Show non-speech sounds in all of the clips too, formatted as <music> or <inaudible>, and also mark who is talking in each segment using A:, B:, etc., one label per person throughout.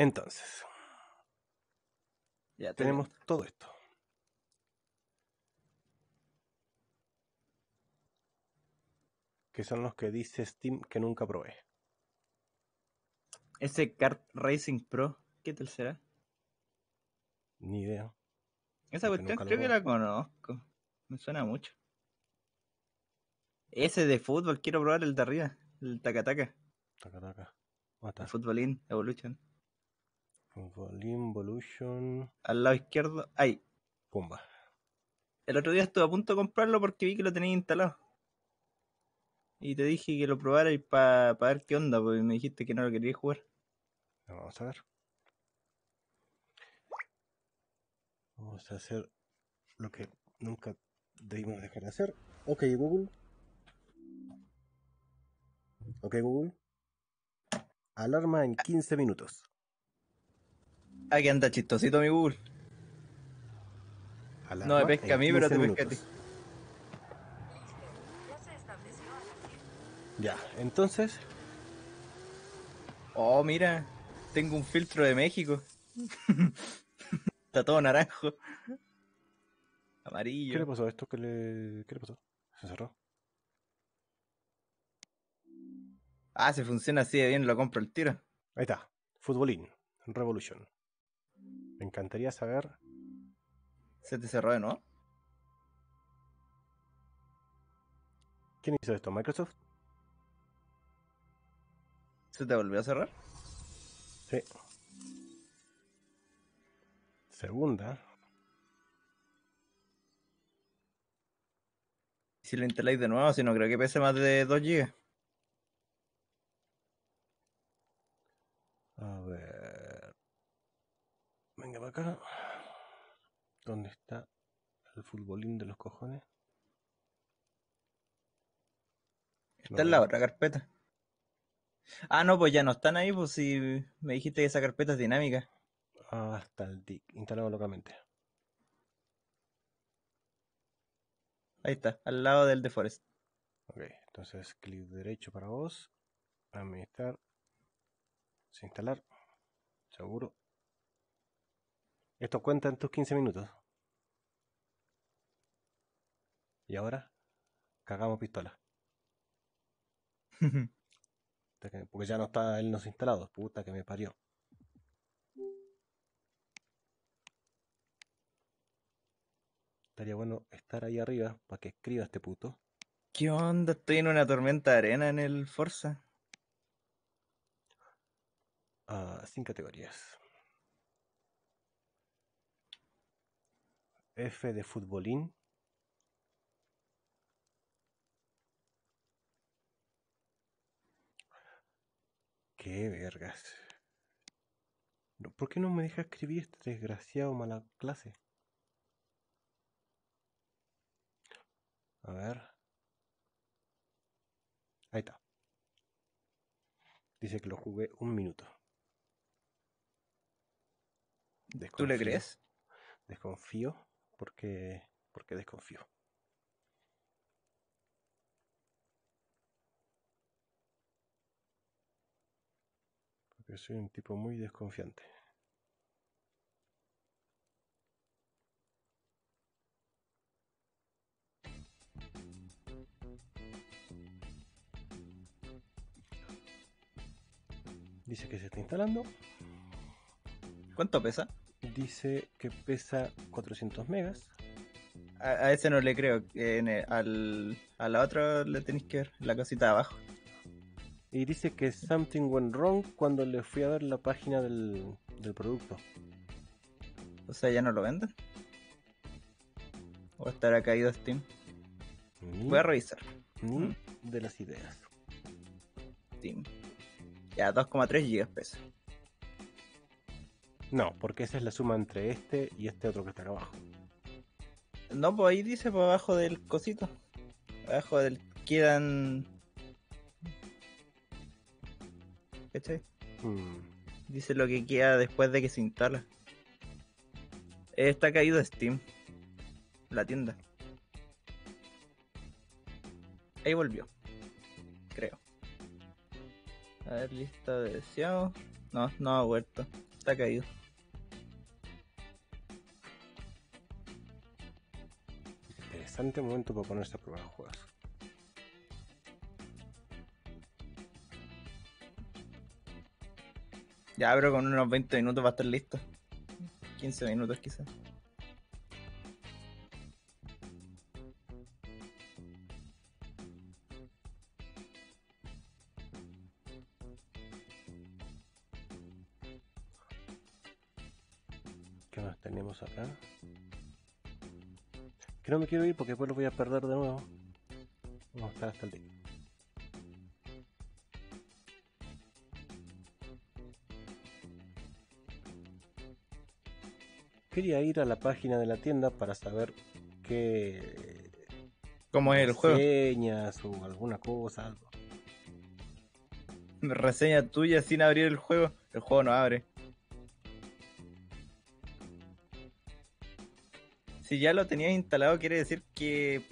A: Entonces, ya tenemos todo esto. Que son los que dice Steam que nunca probé.
B: Ese Kart Racing Pro, ¿qué tal será? Ni idea. Esa cuestión creo que la conozco. Me suena mucho. Ese de fútbol, quiero probar el de arriba, el Takataka. Takataka. -taca. Evolution. Involution. Al lado izquierdo, ahí. Pumba. El otro día estuve a punto de comprarlo porque vi que lo tenías instalado. Y te dije que lo probara y para ver qué onda, porque me dijiste que no lo querías jugar. Vamos a ver.
A: Vamos a hacer lo que nunca debimos dejar de hacer. Ok, Google.
B: Ok, Google. Alarma en 15 minutos que anda chistosito mi Google. No me pesca a mí, pero te pesca a ti. Ya, entonces. Oh, mira, tengo un filtro de México. <laughs> Está todo naranjo. Amarillo. ¿Qué le
A: pasó a esto? ¿Qué le, ¿Qué le pasó? Se cerró.
B: Ah, se funciona así de bien, lo compro el
A: tiro. Ahí está. Futbolín. Revolution. Me encantaría saber.
B: Se te cerró de nuevo. ¿Quién hizo esto? ¿Microsoft? ¿Se te volvió a
A: cerrar? Sí. Segunda.
B: Si lo instaláis de nuevo, si no creo que pese más de 2 GB. acá.
A: ¿Dónde está el futbolín de los cojones?
B: Está en la otra carpeta. Ah, no, pues ya no están ahí, pues si me dijiste que esa carpeta es dinámica. Ah, está el DIC, instalado locamente Ahí está, al lado del de Forest.
A: Ok, entonces clic derecho para vos. Administrar. Se instalar. Seguro. Esto cuenta en tus 15 minutos. Y ahora, cagamos pistola. <laughs> Porque ya no está él nos instalado, Puta que me parió.
B: Estaría bueno estar ahí arriba para que escriba este puto. ¿Qué onda? Estoy en una tormenta de arena en el Forza. sin ah, categorías.
A: F de futbolín. Qué vergas. ¿Por qué no me deja escribir este desgraciado mala clase? A ver. Ahí está. Dice que lo jugué un minuto. ¿Tú le crees? Desconfío porque, porque desconfío. Porque soy un tipo muy desconfiante. Dice que se está instalando. ¿Cuánto pesa? dice que pesa
B: 400 megas. A, ese no le creo. al, a la otra le tenéis que ver, la cosita de abajo. Y dice que something went wrong cuando le fui a ver la página del, del producto. O sea, ya no lo venden. O estará caído Steam. Voy a revisar. Mm. de las ideas. Steam. Ya, 2,3
A: gigas pesa. No, porque esa es la suma entre este y este otro
B: que está abajo. No, pues ahí dice, por pues, abajo del cosito. Abajo del quedan. ¿Cachai? Hmm. Dice lo que queda después de que se instala. Eh, está caído Steam. La tienda. Ahí volvió. Creo. A ver, lista de deseados. No, no ha vuelto. Ha caído. Interesante momento para ponerse a probar juegos. Ya, pero con unos 20 minutos va a estar listo. 15 minutos quizás.
A: Que no me quiero ir porque después lo voy a perder de nuevo. Vamos a estar hasta el día. Quería ir a la página de la tienda para saber qué. ¿Cómo es el juego?
B: Reseñas o alguna cosa, Reseña tuya sin abrir el juego. El juego no abre. si ya lo tenías instalado, quiere decir que.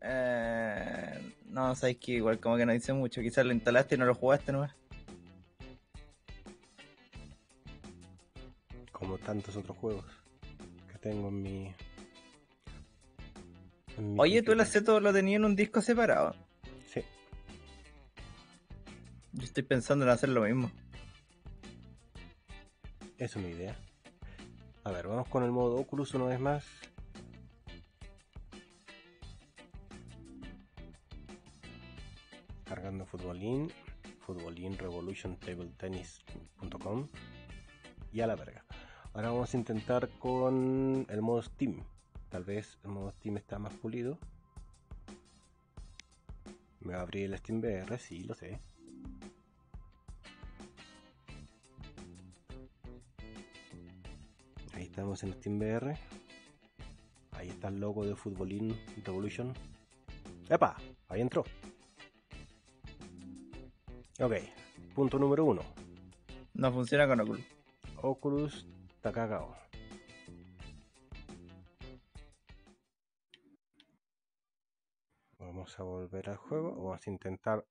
B: Eh, no, sabes que igual como que no dice mucho. Quizás lo instalaste y no lo jugaste nomás. Como tantos otros juegos que tengo en mi. Oye, tú el aceto lo tenías en un disco separado. Sí. Yo estoy pensando en hacer lo mismo. Es una idea. A ver, vamos
A: con el modo Oculus una vez más. Cargando Futbolín, Futbolín Revolution Table y a la verga. Ahora vamos a intentar con el modo Steam. Tal vez el modo Steam está más pulido. Me va a abrir el SteamVR, sí, lo sé. estamos en VR. Ahí está el logo de Futbolín Revolution. ¡Epa! Ahí entró. Ok, punto
B: número uno. No funciona con Oculus. Oculus está cagado.
A: Vamos a volver al juego. Vamos a intentar.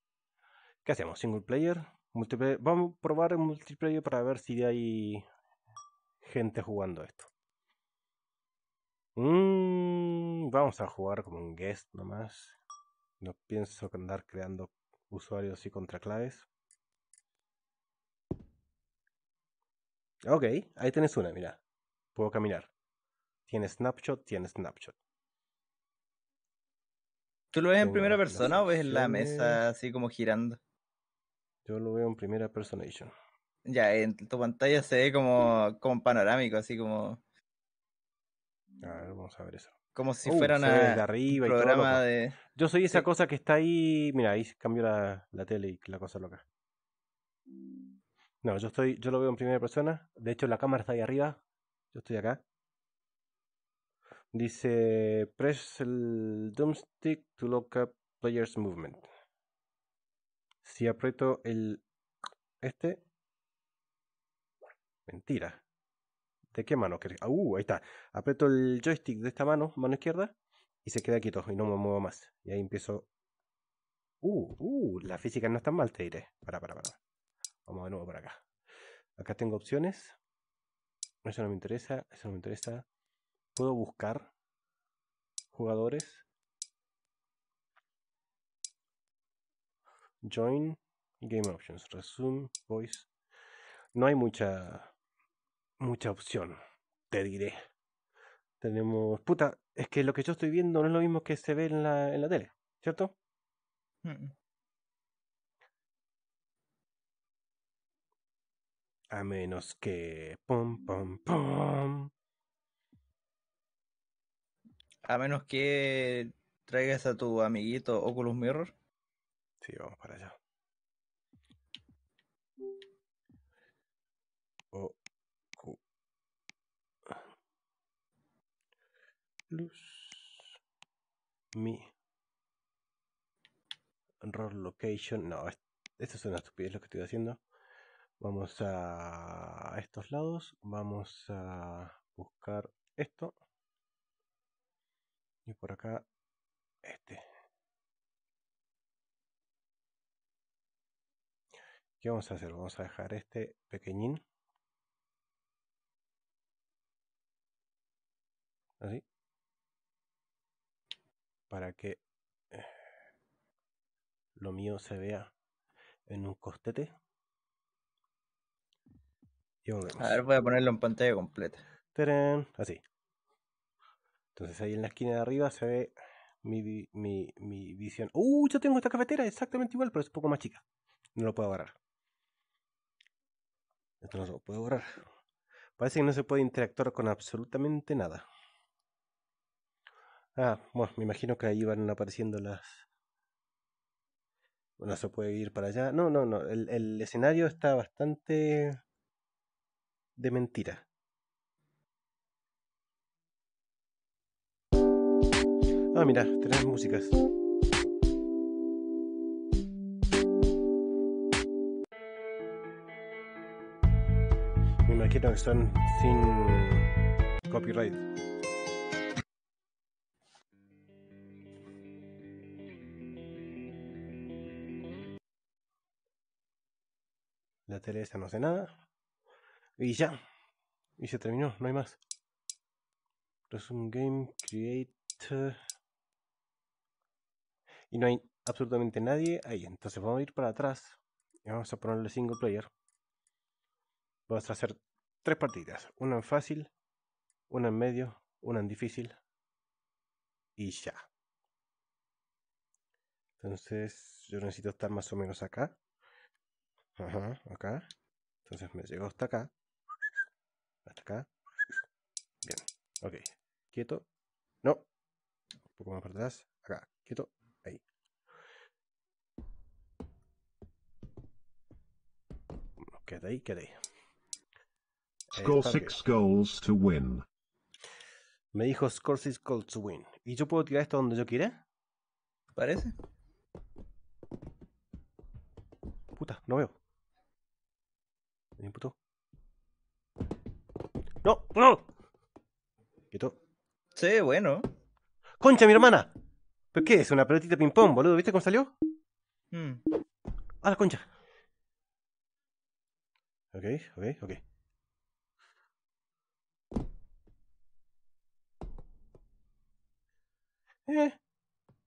A: ¿Qué hacemos? ¿Single player? ¿Multiplayer? Vamos a probar el multiplayer para ver si hay gente jugando esto. Mm, vamos a jugar como un guest nomás. No pienso andar creando usuarios y contraclaves. Ok, ahí tenés una, mira. Puedo caminar. Tiene snapshot, tiene snapshot. ¿Tú lo ves en primera persona o ves la mesa
B: así como girando? Yo lo veo en primera persona ya, en tu pantalla se ve como, como panorámico, así como.
A: A ver, vamos a ver eso.
B: Como si uh, fuera una programa de.
A: Yo soy esa cosa que está ahí. Mira, ahí cambió la, la, tele y la cosa loca. No, yo estoy, yo lo veo en primera persona. De hecho, la cámara está ahí arriba. Yo estoy acá. Dice press el thumbstick to lock up players movement. Si aprieto el este, tira, ¿De qué mano querés? Uh, ahí está. Aprieto el joystick de esta mano, mano izquierda, y se queda quieto y no me muevo más. Y ahí empiezo. Uh, uh, la física no está mal, te diré. Para, para, para. Vamos de nuevo por acá. Acá tengo opciones. Eso no me interesa, eso no me interesa. Puedo buscar jugadores. Join Game Options. Resume Voice. No hay mucha mucha opción, te diré. Tenemos. Puta, es que lo que yo estoy viendo no es lo mismo que se ve en la, en la tele, ¿cierto?
B: Mm. A menos que.
A: pum pom, pom.
B: A menos que traigas a tu amiguito Oculus Mirror. Sí, vamos para allá.
A: plus mi error location. No, esto es una estupidez lo que estoy haciendo. Vamos a estos lados. Vamos a buscar esto. Y por acá, este. ¿Qué vamos a hacer? Vamos a dejar este pequeñín. Así para que eh, lo mío se vea en un costete. Y A ver, voy a ponerlo
B: en pantalla completa.
A: Así. Entonces ahí en la esquina de arriba se ve mi, mi, mi visión. ¡Uh! Yo tengo esta cafetera exactamente igual, pero es un poco más chica. No lo puedo borrar. Esto no lo puedo borrar. Parece que no se puede interactuar con absolutamente nada. Ah, bueno, me imagino que ahí van apareciendo las... Bueno, se puede ir para allá. No, no, no. El, escenario está bastante... de mentira. Ah, mira, tenemos músicas. Me imagino que son sin copyright. La tele esta no hace nada. Y ya. Y se terminó, no hay más. Resume Game Create. Y no hay absolutamente nadie ahí. Entonces vamos a ir para atrás. Y vamos a ponerle single player. Vamos a hacer tres partidas. Una en fácil, una en medio, una en difícil. Y ya. Entonces yo necesito estar más o menos acá. Ajá, acá. Entonces me llegó hasta acá. Hasta acá. Bien, ok. Quieto. No. Un poco más para atrás. Acá. Quieto. Ahí. Quédate ahí, quédate ahí. Score six goals to win. Me dijo score six goals to win. ¿Y yo puedo tirar esto donde yo quiera? ¿Parece? Puta, no veo ni puto. ¡No! ¡No! Quieto. Sí, bueno. ¡Concha, mi hermana! ¿Pero qué es? ¿Una pelotita de ping-pong, boludo? ¿Viste cómo salió? Mm. ¡A la concha! Ok, ok, ok. Eh,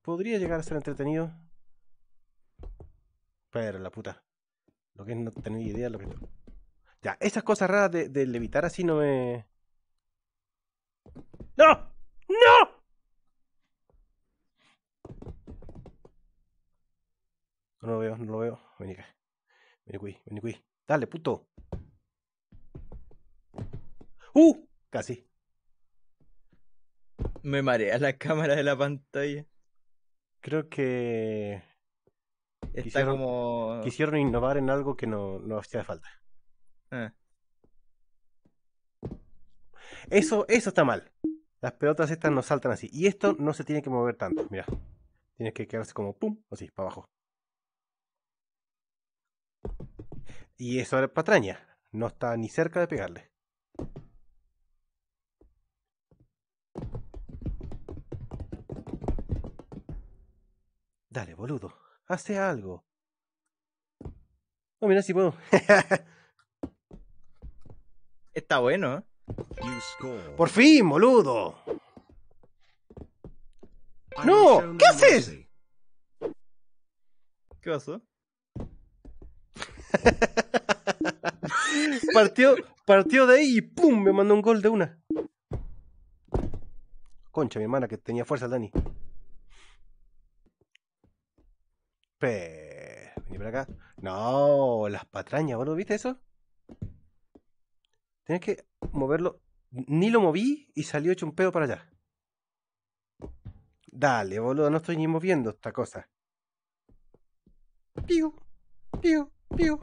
A: podría llegar a ser entretenido. Pero la puta. Lo que es no tener idea lo que... Ya, esas cosas raras de, levitar así no me... ¡No! ¡No! No lo veo, no lo veo. Vení acá. Vení aquí, vení
B: Dale, puto. ¡Uh! Casi. Me marea la cámara de la pantalla. Creo
A: que... quisieron, como... Quisieron innovar en algo que no, no hacía falta. Eh. Eso, eso está mal. Las pelotas estas no saltan así. Y esto no se tiene que mover tanto. Mira. Tiene que quedarse como pum, así, para abajo. Y eso era patraña. No está ni cerca de pegarle. Dale, boludo. Hace algo. No, mira si puedo. <laughs>
B: Está bueno. ¿eh? Por
A: fin, boludo. No, ¿qué haces? ¿Qué pasó? <laughs> partió, partió de ahí y ¡pum! Me mandó un gol de una. Concha, mi hermana, que tenía fuerza el Dani. Pe... Vení para acá. No, las patrañas, boludo, ¿viste eso? Tienes que moverlo. Ni lo moví y salió hecho un pedo para allá. Dale, boludo, no estoy ni moviendo esta cosa. Piu, piu, piu.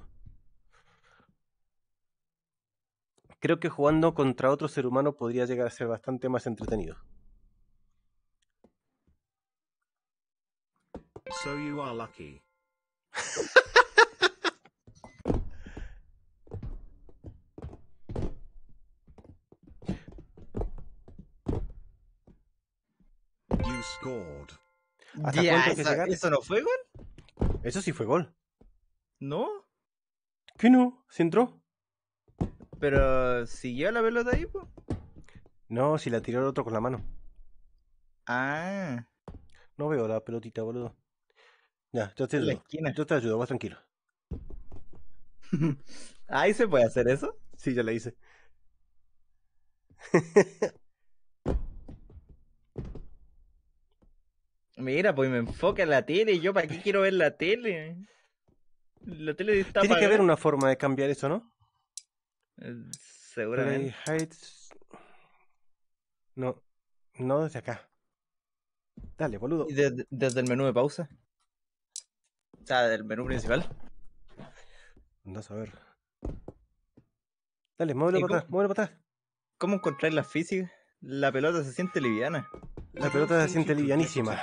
A: Creo que jugando contra otro ser humano podría llegar a ser bastante más entretenido. So you are lucky. <laughs> ¿Eso no
B: fue gol? Eso sí fue gol.
A: ¿No? ¿Qué no? ¿Se
B: entró? Pero siguió la de ahí,
A: No, si la tiró el otro con la mano. Ah. No veo la pelotita, boludo. Ya, yo te ayudo. Yo te ayudo, vas tranquilo.
B: <laughs> ¿Ahí se puede hacer eso? Sí, ya la hice. <laughs> Mira, pues me enfoca en la tele. ¿Yo para qué quiero ver la tele? La tele está Tiene que haber una
A: forma de cambiar eso, ¿no?
B: Eh, seguramente. Eh, no, no desde acá. Dale, boludo. ¿Y desde el menú de pausa? O sea, del menú principal. Andás a ver. Dale, muévelo para atrás, muévelo para atrás. ¿Cómo encontrar la física? La pelota se siente liviana. La pelota se siente livianísima.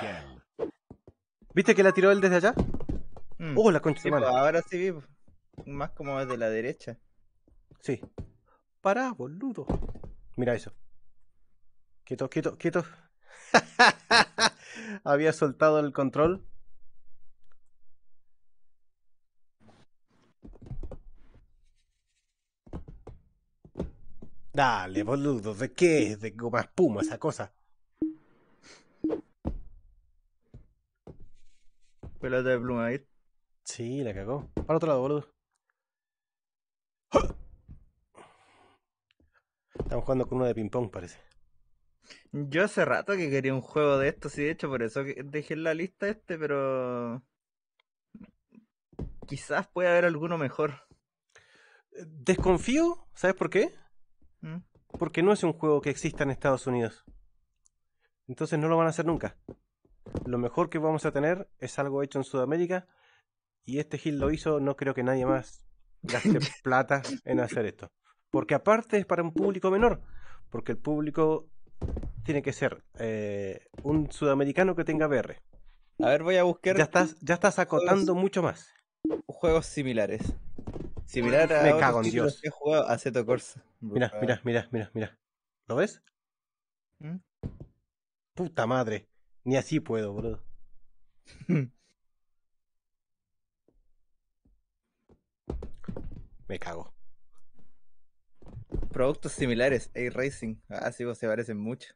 A: ¿Viste que la tiró él desde allá? Uh, la concha pues,
B: Ahora sí vivo. Más como desde la derecha. Sí. Pará, boludo.
A: Mira eso. Quieto, quieto, quieto. <laughs> Había soltado el control. Dale, boludo, ¿de qué es? De goma espuma esa cosa. Pelota de pluma, ahí Sí, la cagó. Para otro lado, boludo. Estamos jugando con uno de ping-pong, parece.
B: Yo hace rato que quería un juego de estos, y de hecho por eso dejé la lista este, pero. Quizás pueda haber alguno mejor. Eh, desconfío, ¿sabes por qué? ¿Mm? Porque no es un juego que exista en
A: Estados Unidos. Entonces no lo van a hacer nunca lo mejor que vamos a tener es algo hecho en Sudamérica y este Gil lo hizo, no creo que nadie más gaste <laughs> plata en hacer esto. Porque aparte es para un público menor, porque el público tiene que ser eh, un sudamericano que tenga VR. A ver, voy a buscar. Ya estás, ya estás acotando mucho más.
B: Juegos similares.
A: Similar a. Me cago en Dios. Mira, he
B: jugado a ¿Lo ves?
A: ¿Mm? Puta madre. Ni así puedo, bro. <laughs>
B: Me cago. Productos similares, A-Racing. Ah, sí, se parecen mucho.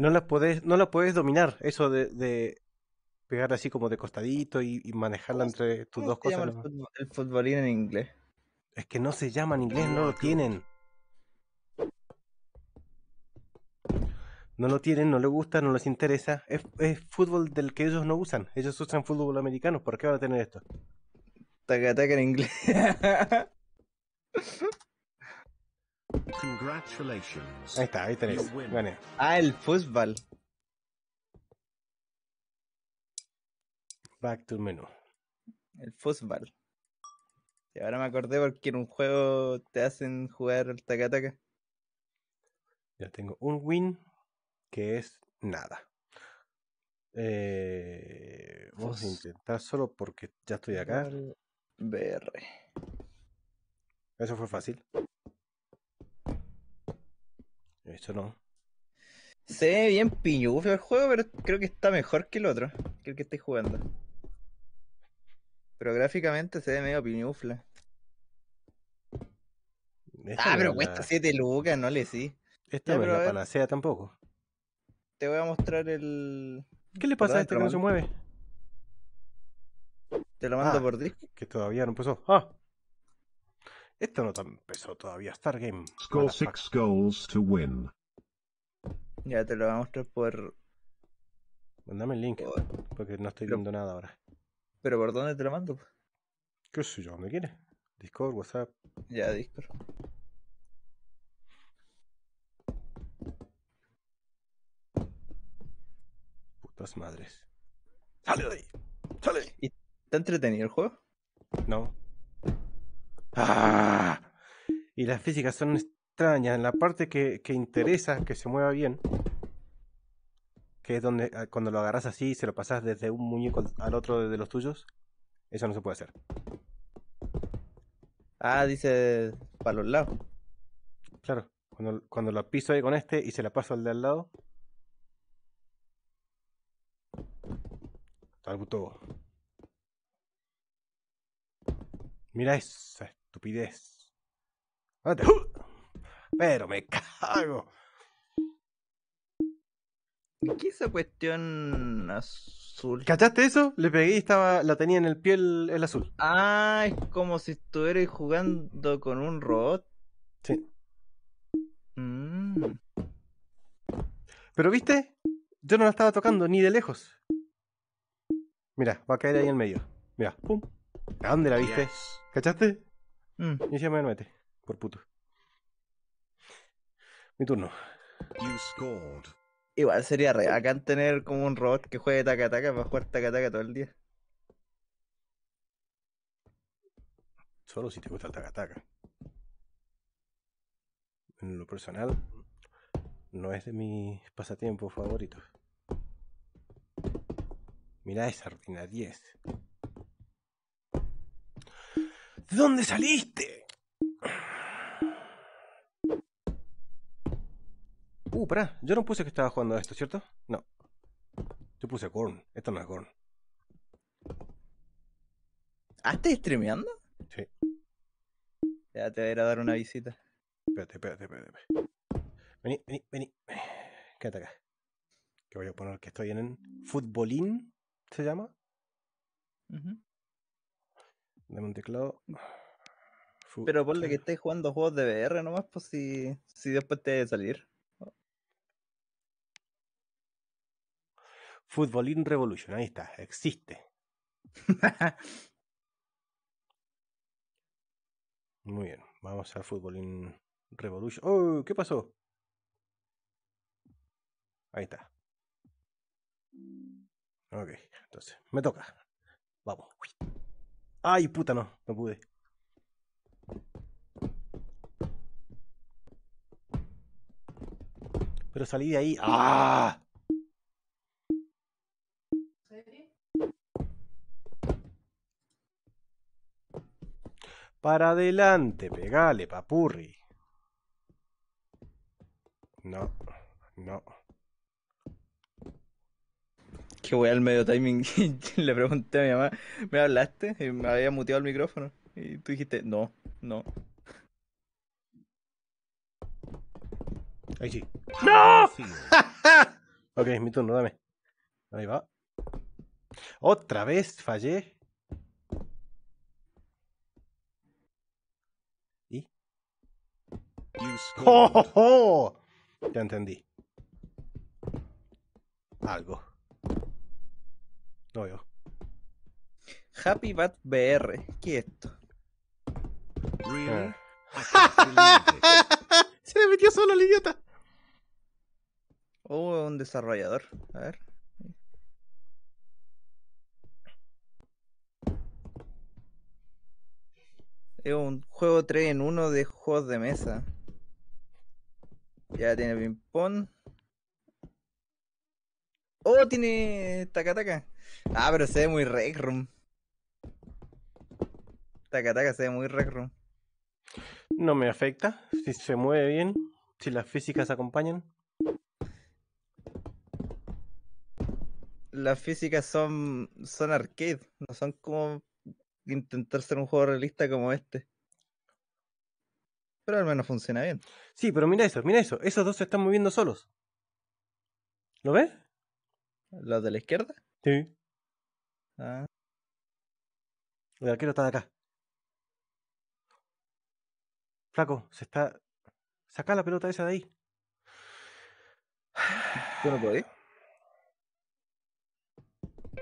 A: No las podés, no la podés dominar, eso de, pegar así como de costadito y, manejarla entre tus dos cosas. El, el futbolín en inglés. Es que no se llama en inglés, no lo tienen. no lo tienen, no les gusta, no les interesa. Es, fútbol del que ellos no usan. Ellos usan fútbol americano.
B: ¿Por qué van a tener esto? Taca, en inglés.
A: Congratulations. Ahí está, ahí tenéis Ah, el fútbol.
B: Back to menu. El fútbol. Y ahora me acordé porque en un juego te hacen jugar el taca Ya tengo un win,
A: que es nada. Eh, vamos a intentar solo porque ya estoy acá. BR. Eso fue fácil.
B: Esto no. Se ve bien piñufla el juego, pero creo que está mejor que el otro, que el que estoy jugando. Pero gráficamente se ve medio piñufla. ah, pero cuesta 7 lucas, no le sí. Esta no es la panacea tampoco. Te voy a mostrar el. ¿Qué le pasa a este que no se mueve?
A: Te lo mando ah, por Discord. Que todavía no empezó. ¡Ah! Esto no empezó todavía. Stargame. Score six goals to win. Ya te lo voy a mostrar por. Mandame el link. Porque no estoy viendo nada ahora.
B: ¿Pero por dónde te lo mando? ¿Qué sé yo? ¿Dónde quieres? Discord, WhatsApp. Ya, Discord. Dos madres. ¡Sale de ahí! ¡Sale! ¿Y está entretenido el juego? No.
A: ¡Ah! Y las físicas son extrañas. En la parte que, que interesa que se mueva bien, que es donde ah, cuando lo agarras así y se lo pasas desde un muñeco al otro de los tuyos, eso no se puede hacer. Ah, dice para los lados. Claro, cuando, cuando lo piso ahí con este y se la paso al de al lado, todo. Mira esa estupidez.
B: ¡Uh! Pero me cago. ¿Qué esa cuestión azul? ¿Cachaste eso? Le pegué y estaba, la tenía en el pie el, azul. Ah, es como si estuviera jugando con un robot. Sí. Mm. Pero
A: viste, yo no la estaba tocando, ni de lejos. Mira, va a caer ahí en medio. Mira, pum. ¿A dónde la viste? ¿Cachaste? Mm. Y se me mete, por
B: puto. Mi turno. Igual sería re acá tener como un robot que juegue taca taca para jugar taca taca todo el día. Solo si te gusta el taca taca.
A: En lo personal, no es de mis pasatiempos favoritos. Mirá esa rutina, 10. ¿De dónde saliste? Uh, pará. Yo no puse que estaba jugando a esto, ¿cierto? No. Yo puse Korn. Esto no es Korn.
B: ¿Ah, estás streameando? Sí. Ya te voy a ir a dar una visita. Espérate, espérate, espérate. espérate.
A: Vení, vení, vení. Quédate acá. Que voy a poner que estoy en futbolín se llama. De
B: Monteclado un Pero ponle que esté jugando juegos de VR nomás, pues si, si después te debe salir.
A: Futbolín Revolution, ahí está, existe. <laughs> Muy bien, vamos al Futbolín Revolution. ¡Oh! ¿Qué pasó? Ahí está. Ok, entonces, me toca. Vamos. Ay, puta, no, no pude. Pero salí de ahí. ¡Ah! Para adelante, pegale, papurri.
B: No, no que voy al medio timing. <laughs> Le pregunté a mi mamá, ¿me hablaste? Y me había muteado el micrófono. Y tú dijiste, no, no. Ahí sí. ¡No! <laughs>
A: ok, es mi turno, dame. Ahí va. Otra vez fallé. ¿Y? ¡Oh, <laughs> oh, Ya entendí.
B: Algo. No Happy Bad BR. ¿Qué es esto? Eh. <laughs> Se le metió solo el idiota. Hubo oh, un desarrollador. A ver. Es un juego 3 en 1 de juegos de mesa. Ya tiene ping-pong. Oh, tiene Takataka. Ah, pero se ve muy Rec Takataka se ve muy Rec No me afecta. Si se mueve bien, si las físicas acompañan. Las físicas son, son arcade, no son como intentar ser un juego realista como este. Pero al menos funciona bien. Sí, pero mira eso, mira eso. Esos dos se están moviendo solos. ¿Lo ves? ¿Los de la izquierda? Sí. Ah. El arquero está de acá. Flaco,
A: se está. Saca la pelota esa de ahí.
B: Yo no puedo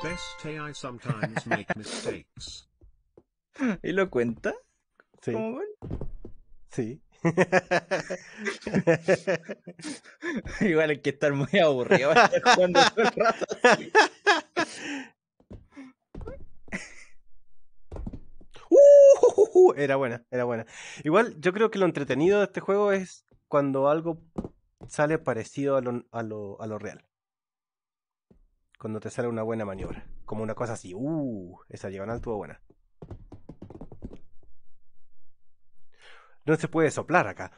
B: Best <laughs> ¿Y lo cuenta? Sí. ¿Cómo Sí.
A: <laughs>
B: Igual hay que estar muy aburrido <laughs> jugando todo el rato
A: uh, era buena, era buena. Igual yo creo que lo entretenido de este juego es cuando algo sale parecido a lo, a lo, real. Cuando te sale una buena maniobra. Como una cosa así. Uh, esa llevan alto buena. No se puede soplar acá.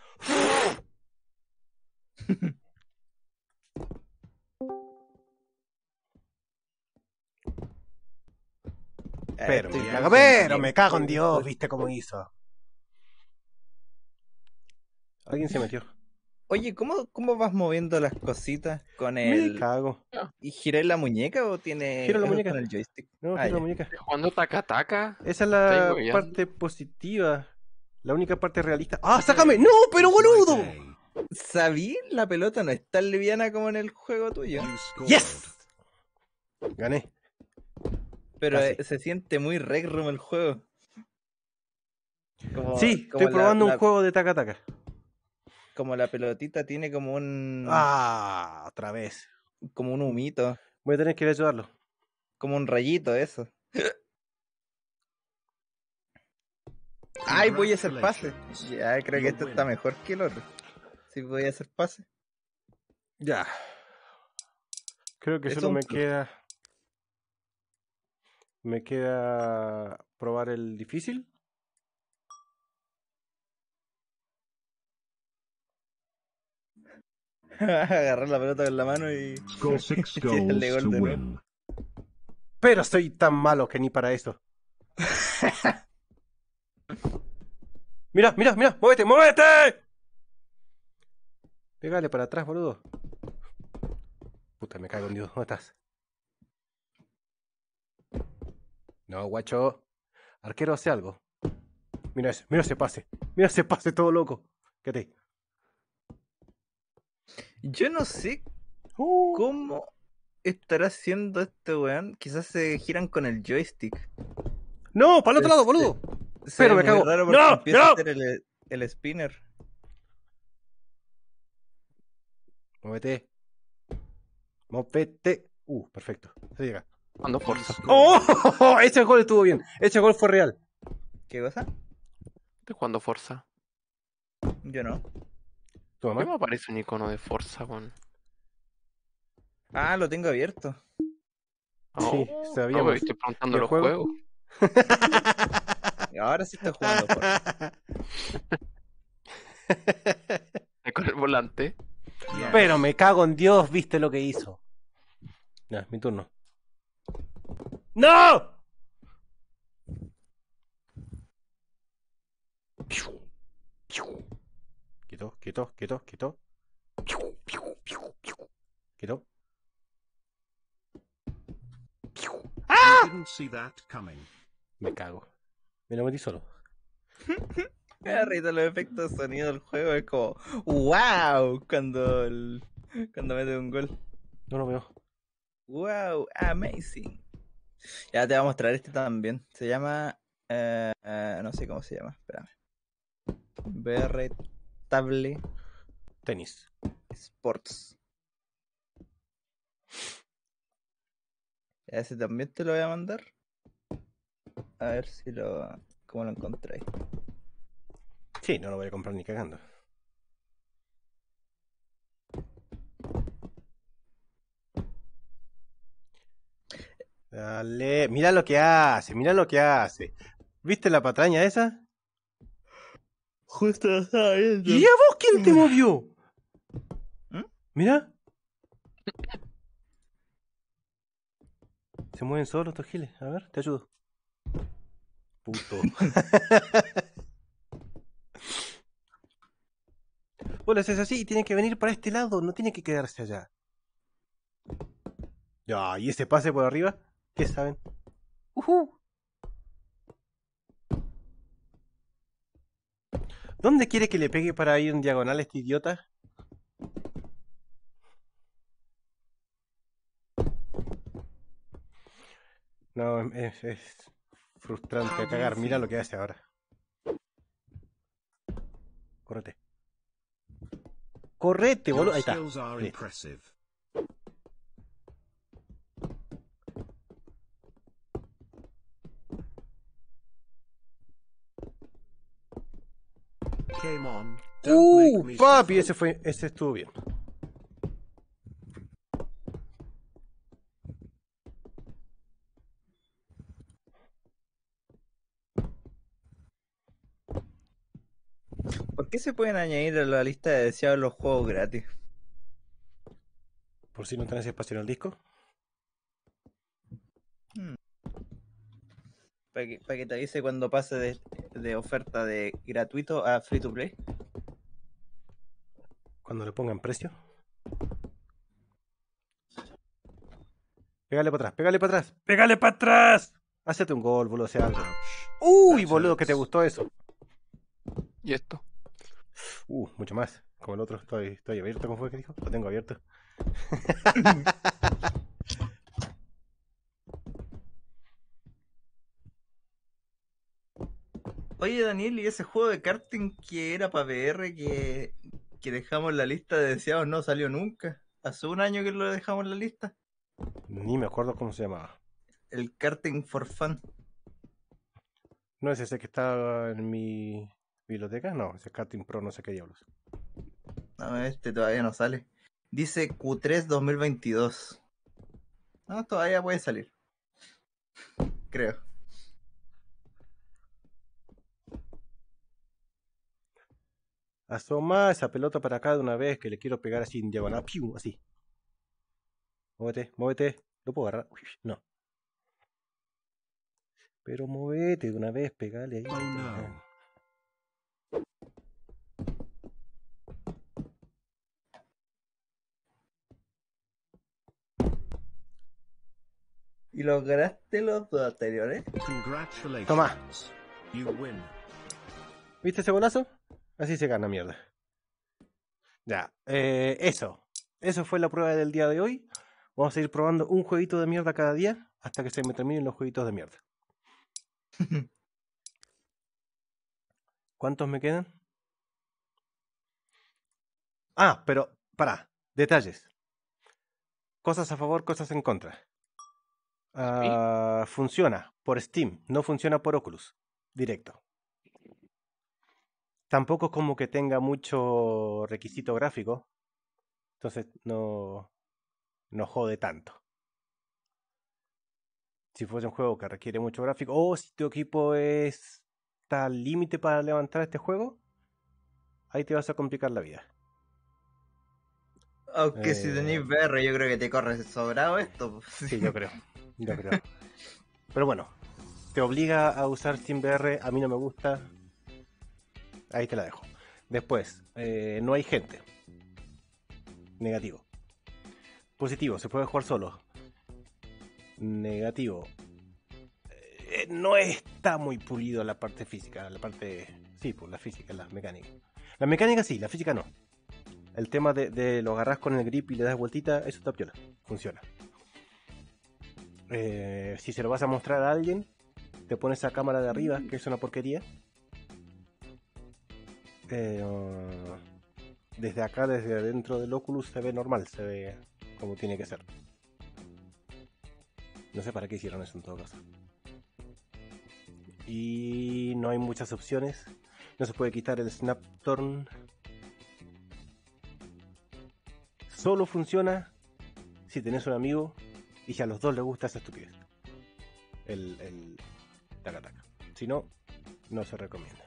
A: <laughs> pero, este, me cago, me cago en Dios, viste cómo hizo.
B: Alguien se metió. Oye, ¿cómo, ¿cómo vas moviendo las cositas con el. Me cago. ¿Y giré la muñeca o tiene. Giro la muñeca. en el joystick. No, ah, la muñeca. Cuando taca taca. Esa es la parte positiva la única parte realista. ¡Ah, sácame! ¡No, pero boludo! Sabí, la pelota no es tan liviana como en el juego tuyo. ¡Yes! Gané. Pero eh, se siente muy regro el juego. sí, estoy probando un juego de taca taca. Como la pelotita tiene como un. ¡Ah! Otra vez. Como un humito. Voy a tener que ir a ayudarlo. Como un rayito, eso.
A: Ay, voy a hacer pase. Ya, creo que esto está mejor
B: que el otro. Sí, voy a hacer pase. Ya. Creo que solo me queda.
A: Me queda
B: probar el difícil. <laughs> Agarrar la pelota con la mano y.
A: <laughs> <laughs> gol de Pero estoy tan malo que ni para esto. Mira, mira, mira, muévete, muévete. Pégale para atrás, boludo. Puta, me cago en Dios, ¿dónde estás? No, guacho. Arquero hace algo. Mira ese, mira ese pase. Mira ese pase todo loco.
B: Quédate. Yo no sé uh. cómo estará haciendo este weón. Quizás se giran con el joystick. No, para el otro este, lado, boludo pero me cago. no, no. A eh, el, spinner.
A: Móvete. Móvete. Uh, perfecto. Se llega. Ando forza. ¡Oh! <laughs> Ese gol estuvo bien. Ese gol fue real. ¿Qué cosa? Estoy jugando Forza. Yo no. ¿Tu me aparece un icono de Forza, con...
B: Ah, lo tengo abierto. sí, oh. sabíamos. No, estoy preguntando los <laughs> Ahora sí está jugando Con <laughs> el volante. Pero
A: me cago en Dios, viste lo que hizo. Ya, es mi turno. ¡No! Quieto, quito, quito, quito.
B: Quito. ¡Ah! Me cago. Me lo metí solo. <laughs> Me da los efectos de sonido del juego. Es como, wow, cuando, cuando mete un gol. No lo veo. Wow, amazing. Ya te voy a mostrar este también. Se llama. Eh, eh, no sé cómo se llama. Espérame. BR Table Tenis Sports. Ese también te lo voy a mandar. A ver si lo. ¿Cómo lo encontréis Sí, no lo voy a comprar ni cagando.
A: Dale, mira lo que hace, mira lo que hace. ¿Viste la patraña esa? Justo estaba viendo. ¿Y a vos quién te mm. movió? ¿Mm? Mira. Se mueven solo estos giles. A ver, te ayudo. Puto. bueno, si es así, tiene que venir para este lado, no tiene que quedarse allá. Ya, y ese pase por arriba, ¿qué saben? ¿Dónde quiere que le pegue para ir en diagonal este idiota? No, es, Frustrante a ah, cagar. Mira lo que hace ahora. Correte. Correte, boludo. Ahí está. Uh, papi, ese fue, ese estuvo bien.
B: ¿Qué se pueden añadir a la lista de deseados los juegos gratis? Por si no tenés espacio en el disco. Hmm. Para que, te avise cuando pase de, oferta de gratuito a free to play.
A: Cuando le pongan precio. Pégale para atrás, pégale para atrás, pégale para atrás. Hacete un gol, boludo, sea algo. Uy, boludo, que te gustó eso. ¿Y esto? Uh, mucho más. Como el otro, estoy, abierto. ¿Cómo fue que dijo? Lo tengo abierto. <laughs>
B: Oye, Daniel, ¿y ese juego de karting que era para VR que, dejamos en la lista de deseados no salió nunca? ¿Hace un año que lo dejamos en la lista? Ni me acuerdo cómo se llamaba. El karting for fun.
A: No es ese que estaba en mi Biblioteca, no, es Cutting Pro, no sé qué
B: diablos. No, este todavía no sale. Dice Q3 2022. No, todavía puede salir. Creo.
A: Asoma esa pelota para acá de una vez que le quiero pegar así en diagonal. Así. Móvete, móvete. ¿Lo puedo agarrar? no. Pero móvete de una vez, pegale ahí.
B: Y lograste los dos anteriores. Eh? Toma.
A: ¿Viste ese golazo? Así se gana mierda. Ya, eh, eso. Eso fue la prueba del día de hoy. Vamos a ir probando un jueguito de mierda cada día hasta que se me terminen los jueguitos de mierda. <laughs> ¿Cuántos me quedan? Ah, pero, para, detalles. Cosas a favor, cosas en contra. Ah, funciona por Steam, no funciona por Oculus, directo. Tampoco es como que tenga mucho requisito gráfico, entonces no, no jode tanto. Si fuese un juego que requiere mucho gráfico, o si tu equipo está al límite para levantar este juego, ahí te vas a complicar la vida.
B: Aunque si tenéis eh, perro, yo creo que te corre sobrado esto. <laughs> Sí, yo creo.
A: Yo creo. <laughs>
B: Pero bueno, te
A: obliga a usar sin VR, a mí no me gusta. Ahí te la dejo. Después, eh, no hay gente. Negativo. Positivo, se puede jugar solo. Negativo. Eh, no está muy pulido la parte física, la parte... Sí, pues la física, la mecánica. La mecánica sí, la física no el tema de, lo agarras con el grip y le das vueltita, eso está piola, funciona. Eh, si se lo vas a mostrar a alguien, te pones esa cámara de arriba, que es una porquería. Eh, desde acá, desde adentro del Oculus, se ve normal, se ve como tiene que ser. No sé para qué hicieron eso en todo caso. Y no hay muchas opciones. No se puede quitar el Snap solo funciona si tenés un amigo y si a los dos les gusta esa estupidez. El, el taca, taca. Si no, no se recomienda.